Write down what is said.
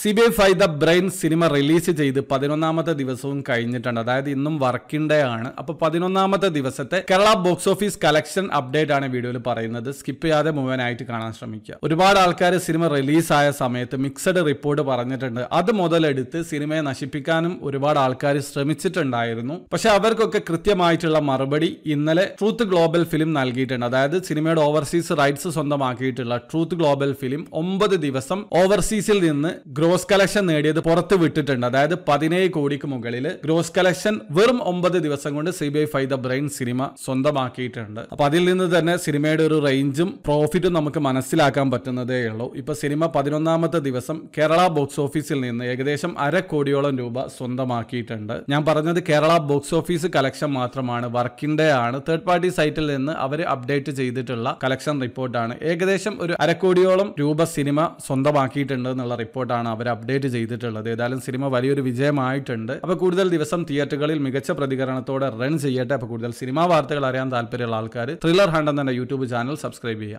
C B five the brain സിനിമ release ചെയ്ത് പതിനൊന്നാമത്തെ ദിവസവും കഴിഞ്ഞിട്ടുണ്ട് അതായത് ഇന്നും വർക്കിംഗ് ഡേ ആണ് അപ്പോൾ പതിനൊന്നാമത്തെ ദിവസത്തെ Kerala box office collection update ആണ് വീഡിയോയിൽ പറയുന്നത് സ്കിപ്പ് ചെയ്യാതെ മുഴുവനായിട്ട് കാണാൻ ശ്രമിക്കുക ഒരുപാട് ആൾക്കാർ സിനിമ റിലീസായ സമയത്ത് മിക്സഡ് റിപ്പോർട്ട് പറഞ്ഞിട്ടുണ്ട് അത് മുതലെടുത്ത് സിനിമയെ നശിപ്പിക്കാനും ഒരുപാട് ആൾക്കാർ ശ്രമിച്ചിട്ടുണ്ടായിരുന്നു പക്ഷെ അവർക്കൊക്കെ കൃത്യമായിട്ടുള്ള മറുപടി ഇന്നലെ ട്രൂത്ത് ഗ്ലോബൽ ഫിലിം നൽകിയിട്ടുണ്ട് അതായത് സിനിമയുടെ ഓവർസീസ് റൈറ്റ്സ് സ്വന്തമാക്കിയിട്ടുള്ള ട്രൂത്ത് ഗ്ലോബൽ ഫിലിം ഒമ്പത് ദിവസം ഓവർസീസിൽ നിന്ന് ഗ്രോ ഗ്രോസ് കലക്ഷൻ നേടിയത് പുറത്ത് വിട്ടിട്ടുണ്ട് അതായത് പതിനേഴ് കോടിക്ക് മുകളിൽ ഗ്രോസ് കളക്ഷൻ വെറും ഒമ്പത് ദിവസം കൊണ്ട് C B I five the brain സിനിമ സ്വന്തമാക്കിയിട്ടുണ്ട് അപ്പൊ അതിൽ നിന്ന് തന്നെ സിനിമയുടെ ഒരു റേഞ്ചും പ്രോഫിറ്റും നമുക്ക് മനസ്സിലാക്കാൻ പറ്റുന്നതേ ഉള്ളൂ ഇപ്പൊ സിനിമ പതിനൊന്നാമത്തെ ദിവസം കേരള ബോക്സ് ഓഫീസിൽ നിന്ന് ഏകദേശം അര കോടിയോളം രൂപ സ്വന്തമാക്കിയിട്ടുണ്ട് ഞാൻ പറഞ്ഞത് കേരള ബോക്സ് ഓഫീസ് കളക്ഷൻ മാത്രമാണ് വർക്കിന്റെ ആണ് തേർഡ് പാർട്ടി സൈറ്റിൽ നിന്ന് അവർ അപ്ഡേറ്റ് ചെയ്തിട്ടുള്ള കളക്ഷൻ റിപ്പോർട്ടാണ് ഏകദേശം ഒരു അരക്കോടിയോളം രൂപ സിനിമ സ്വന്തമാക്കിയിട്ടുണ്ട് എന്നുള്ള റിപ്പോർട്ടാണ് അവർ അപ്ഡേറ്റ് ചെയ്തിട്ടുള്ളത് ഏതായാലും സിനിമ വലിയൊരു വിജയമായിട്ടുണ്ട് അപ്പൊ കൂടുതൽ ദിവസം തിയേറ്ററുകളിൽ മികച്ച പ്രതികരണത്തോടെ റൺ ചെയ്യട്ടെ അപ്പൊ കൂടുതൽ സിനിമാ വാർത്തകൾ അറിയാൻ താല്പര്യമുള്ള ആൾക്കാർ ത്രില്ലർ ഹണ്ട് എന്ന യൂട്യൂബ് ചാനൽ സബ്സ്ക്രൈബ് ചെയ്യാം